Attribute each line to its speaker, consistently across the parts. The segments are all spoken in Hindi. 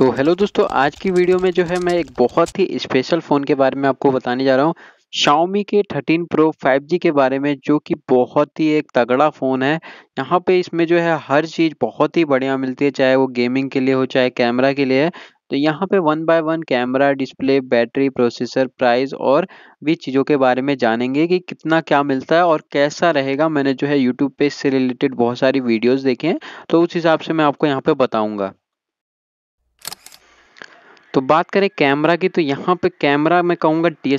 Speaker 1: तो हेलो दोस्तों आज की वीडियो में जो है मैं एक बहुत ही स्पेशल फ़ोन के बारे में आपको बताने जा रहा हूँ शाओमी के 13 प्रो 5G के बारे में जो कि बहुत ही एक तगड़ा फ़ोन है यहाँ पे इसमें जो है हर चीज़ बहुत ही बढ़िया मिलती है चाहे वो गेमिंग के लिए हो चाहे कैमरा के लिए तो यहाँ पे one by one camera display battery processor price और भी चीज़ों के बारे में जानेंगे कि कितना क्या मिलता है और कैसा रहेगा मैंने जो है यूट्यूब पे इससे रिलेटेड बहुत सारी वीडियोज़ देखे हैं तो उस हिसाब से मैं आपको यहाँ पर बताऊँगा तो बात करें कैमरा की तो यहाँ पे कैमरा मैं कहूँगा डी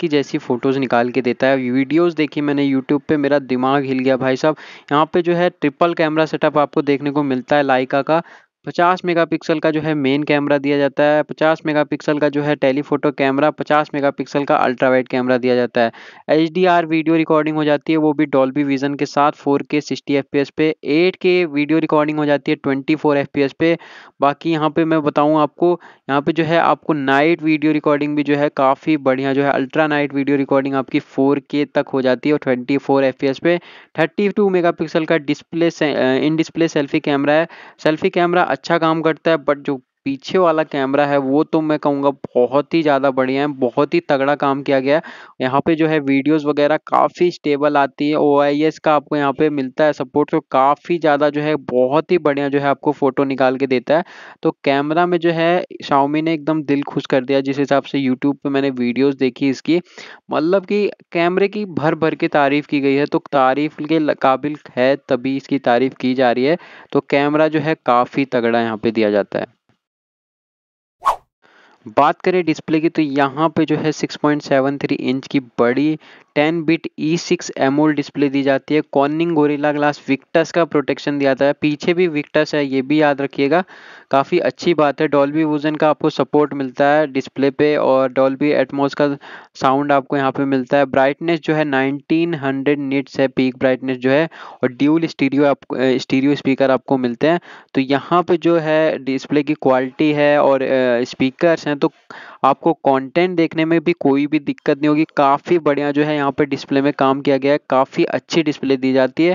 Speaker 1: की जैसी फ़ोटोज़ निकाल के देता है वीडियोस देखी मैंने यूट्यूब पे मेरा दिमाग हिल गया भाई साहब यहाँ पे जो है ट्रिपल कैमरा सेटअप आपको देखने को मिलता है लाइका का 50 मेगापिक्सल का जो है मेन कैमरा दिया जाता है 50 मेगापिक्सल का जो है टेलीफोटो कैमरा 50 मेगापिक्सल का अल्ट्रा वाइड कैमरा दिया जाता है एच वीडियो रिकॉर्डिंग हो जाती है वो भी डॉल्बी विजन के साथ 4K 60 FPS पे 8K वीडियो रिकॉर्डिंग हो जाती है 24 FPS पे बाकी यहाँ पे मैं बताऊँ आपको यहाँ पे जो है आपको नाइट वीडियो रिकॉर्डिंग भी जो है काफ़ी बढ़िया जो है अल्ट्रा नाइट वीडियो रिकॉर्डिंग आपकी फोर तक हो जाती है और 24 fps पे थर्टी टू का display in display selfie camera है सेल्फी कैमरा अच्छा काम करता है बट जो पीछे वाला कैमरा है वो तो मैं कहूँगा बहुत ही ज़्यादा बढ़िया है बहुत ही तगड़ा काम किया गया है यहाँ पे जो है वीडियोस वगैरह काफ़ी स्टेबल आती है ओ का आपको यहाँ पे मिलता है सपोर्ट तो काफ़ी ज़्यादा जो है बहुत ही बढ़िया जो है आपको फ़ोटो निकाल के देता है तो कैमरा में जो है शाओमी ने एकदम दिल खुश कर दिया जिस हिसाब से यूट्यूब पर मैंने वीडियोज़ देखी इसकी मतलब कि कैमरे की भर भर के तारीफ़ की गई है तो तारीफ़ के काबिल है तभी इसकी तारीफ़ की जा रही है तो कैमरा जो है काफ़ी तगड़ा यहाँ पर दिया जाता है बात करें डिस्प्ले की तो यहाँ पे जो है 6.73 इंच की बड़ी 10 bit E six AMOLED display दी जाती है कॉर्निंग गोरिल्ला ग्लास विक्टस का प्रोटेक्शन दिया जाता है पीछे भी विक्टस है ये भी याद रखिएगा काफ़ी अच्छी बात है डॉल्बी वोजन का आपको सपोर्ट मिलता है डिस्प्ले पे और डॉल्बी एटमोस का साउंड आपको यहाँ पे मिलता है ब्राइटनेस जो है 1900 निट्स है पीक ब्राइटनेस जो है और ड्यूल स्टीरियो आपको स्टीरियो स्पीकर आपको मिलते हैं तो यहाँ पर जो है डिस्प्ले की क्वालिटी है और स्पीकर हैं हैं तो आपको कंटेंट देखने में भी कोई भी दिक्कत नहीं होगी काफ़ी बढ़िया जो है यहाँ पे डिस्प्ले में काम किया गया है काफ़ी अच्छी डिस्प्ले दी जाती है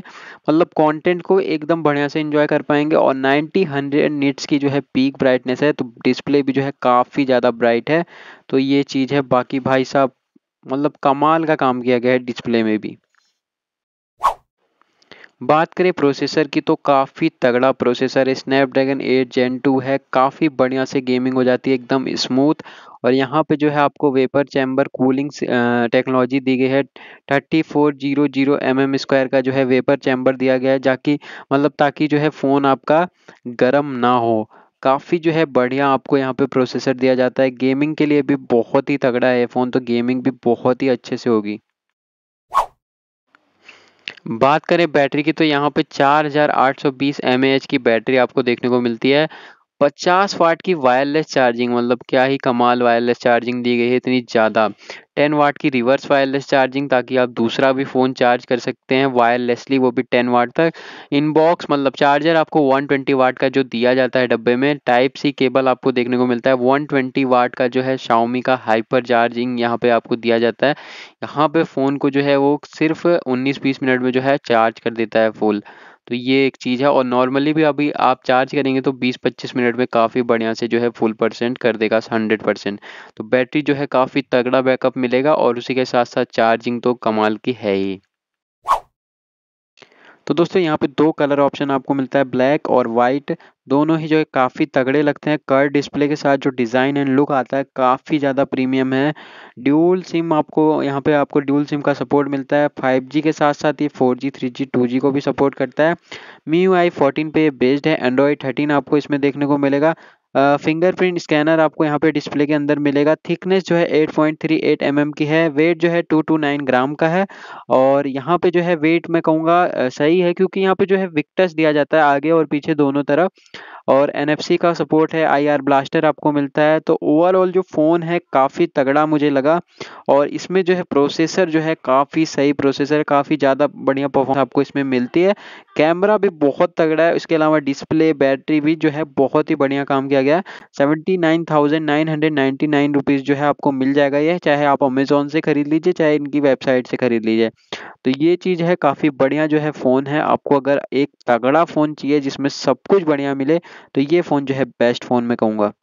Speaker 1: मतलब कंटेंट को एकदम बढ़िया से इंजॉय कर पाएंगे और 90 हंड्रेड निट्स की जो है पीक ब्राइटनेस है तो डिस्प्ले भी जो है काफ़ी ज़्यादा ब्राइट है तो ये चीज़ है बाकी भाई साहब मतलब कमाल का काम किया गया है डिस्प्ले में भी बात करें प्रोसेसर की तो काफ़ी तगड़ा प्रोसेसर है स्नैपड्रैगन एट जेन टू है काफ़ी बढ़िया से गेमिंग हो जाती है एकदम स्मूथ और यहाँ पे जो है आपको वेपर चैम्बर कूलिंग टेक्नोलॉजी दी गई है thirty four zero zero M M square का जो है वेपर चैम्बर दिया गया है जाकि मतलब ताकि जो है फ़ोन आपका गर्म ना हो काफ़ी जो है बढ़िया आपको यहाँ पे प्रोसेसर दिया जाता है गेमिंग के लिए भी बहुत ही तगड़ा है फ़ोन तो गेमिंग भी बहुत ही अच्छे से होगी बात करें बैटरी की तो यहाँ पे 4820 mAh की बैटरी आपको देखने को मिलती है पचास वाट की वायरलेस चार्जिंग मतलब क्या ही कमाल वायरलेस चार्जिंग दी गई है इतनी ज़्यादा टेन वाट की रिवर्स वायरलेस चार्जिंग ताकि आप दूसरा भी फ़ोन चार्ज कर सकते हैं वायरलेसली वो भी टेन वाट तक इनबॉक्स मतलब चार्जर आपको वन ट्वेंटी वाट का जो दिया जाता है डब्बे में टाइप सी केबल आपको देखने को मिलता है वन ट्वेंटी वाट का जो है शाओमी का हाइपर चार्जिंग यहाँ पर आपको दिया जाता है यहाँ पर फ़ोन को जो है वो सिर्फ उन्नीस बीस मिनट में जो है चार्ज कर देता है फुल तो ये एक चीज़ है और नॉर्मली भी अभी आप चार्ज करेंगे तो 20-25 मिनट में काफ़ी बढ़िया से जो है फुल परसेंट कर देगा 100 परसेंट तो बैटरी जो है काफ़ी तगड़ा बैकअप मिलेगा और उसी के साथ साथ चार्जिंग तो कमाल की है ही तो दोस्तों यहाँ पे दो कलर ऑप्शन आपको मिलता है ब्लैक और वाइट दोनों ही जो है काफ़ी तगड़े लगते हैं कर डिस्प्ले के साथ जो डिज़ाइन एंड लुक आता है काफ़ी ज़्यादा प्रीमियम है ड्यूल सिम आपको यहाँ पे आपको ड्यूल सिम का सपोर्ट मिलता है 5G के साथ साथ ये 4G 3G 2G को भी सपोर्ट करता है मी यू आई फोर्टीन पे बेस्ड है एंड्रॉयड थर्टीन आपको इसमें देखने को मिलेगा फिंगरप्रिंट स्कैनर आपको यहाँ पे डिस्प्ले के अंदर मिलेगा थिकनेस जो है 8.38 पॉइंट mm की है वेट जो है 229 ग्राम का है और यहाँ पे जो है वेट मैं कहूँगा सही है क्योंकि यहाँ पे जो है विक्टस दिया जाता है आगे और पीछे दोनों तरफ और एन का सपोर्ट है आई ब्लास्टर आपको मिलता है तो ओवरऑल जो फ़ोन है काफ़ी तगड़ा मुझे लगा और इसमें जो है प्रोसेसर जो है काफ़ी सही प्रोसेसर काफ़ी ज़्यादा बढ़िया परफॉर्मेंस आपको इसमें मिलती है कैमरा भी बहुत तगड़ा है इसके अलावा डिस्प्ले बैटरी भी जो है बहुत ही बढ़िया काम किया गया है seventy nine thousand nine hundred ninety nine rupees जो है आपको मिल जाएगा यह चाहे आप अमेज़ोन से ख़रीद लीजिए चाहे इनकी वेबसाइट से ख़रीद लीजिए तो ये चीज़ है काफ़ी बढ़िया जो है फ़ोन है आपको अगर एक तगड़ा फ़ोन चाहिए जिसमें सब कुछ बढ़िया मिले तो ये फ़ोन जो है बेस्ट फ़ोन मैं कहूँगा